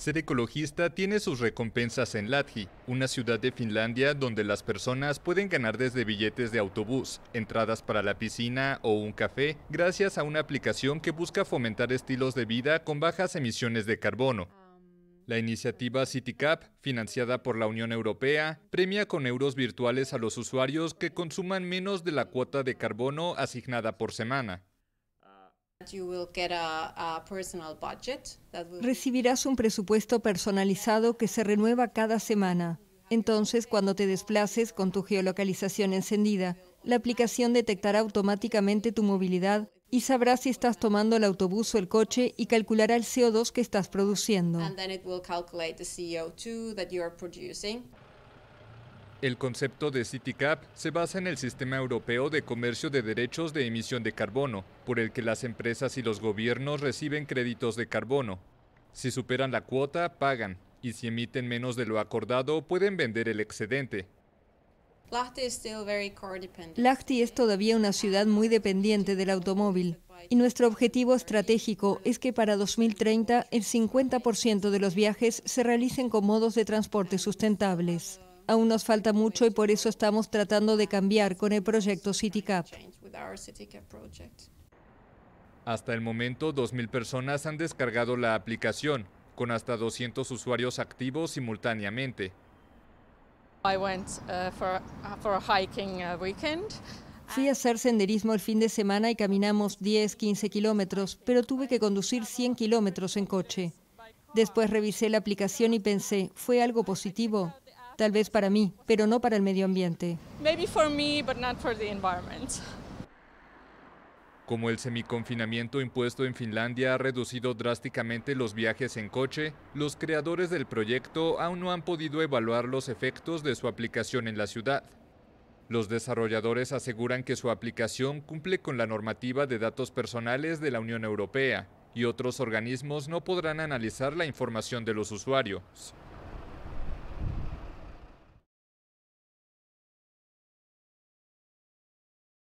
Ser ecologista tiene sus recompensas en Lathi, una ciudad de Finlandia donde las personas pueden ganar desde billetes de autobús, entradas para la piscina o un café, gracias a una aplicación que busca fomentar estilos de vida con bajas emisiones de carbono. La iniciativa CityCap, financiada por la Unión Europea, premia con euros virtuales a los usuarios que consuman menos de la cuota de carbono asignada por semana. Recibirás un presupuesto personalizado que se renueva cada semana. Entonces, cuando te desplaces con tu geolocalización encendida, la aplicación detectará automáticamente tu movilidad y sabrá si estás tomando el autobús o el coche y calculará el CO2 que estás produciendo. El concepto de CityCap se basa en el sistema europeo de comercio de derechos de emisión de carbono, por el que las empresas y los gobiernos reciben créditos de carbono. Si superan la cuota, pagan, y si emiten menos de lo acordado, pueden vender el excedente. Lahti es todavía una ciudad muy dependiente del automóvil y nuestro objetivo estratégico es que para 2030 el 50% de los viajes se realicen con modos de transporte sustentables. Aún nos falta mucho y por eso estamos tratando de cambiar con el proyecto CityCap. Hasta el momento, 2.000 personas han descargado la aplicación, con hasta 200 usuarios activos simultáneamente. Uh, uh, uh, Fui a hacer senderismo el fin de semana y caminamos 10, 15 kilómetros, pero tuve que conducir 100 kilómetros en coche. Después revisé la aplicación y pensé, ¿fue algo positivo? Tal vez para mí, pero no para el medio ambiente. Como el semiconfinamiento impuesto en Finlandia ha reducido drásticamente los viajes en coche, los creadores del proyecto aún no han podido evaluar los efectos de su aplicación en la ciudad. Los desarrolladores aseguran que su aplicación cumple con la normativa de datos personales de la Unión Europea y otros organismos no podrán analizar la información de los usuarios.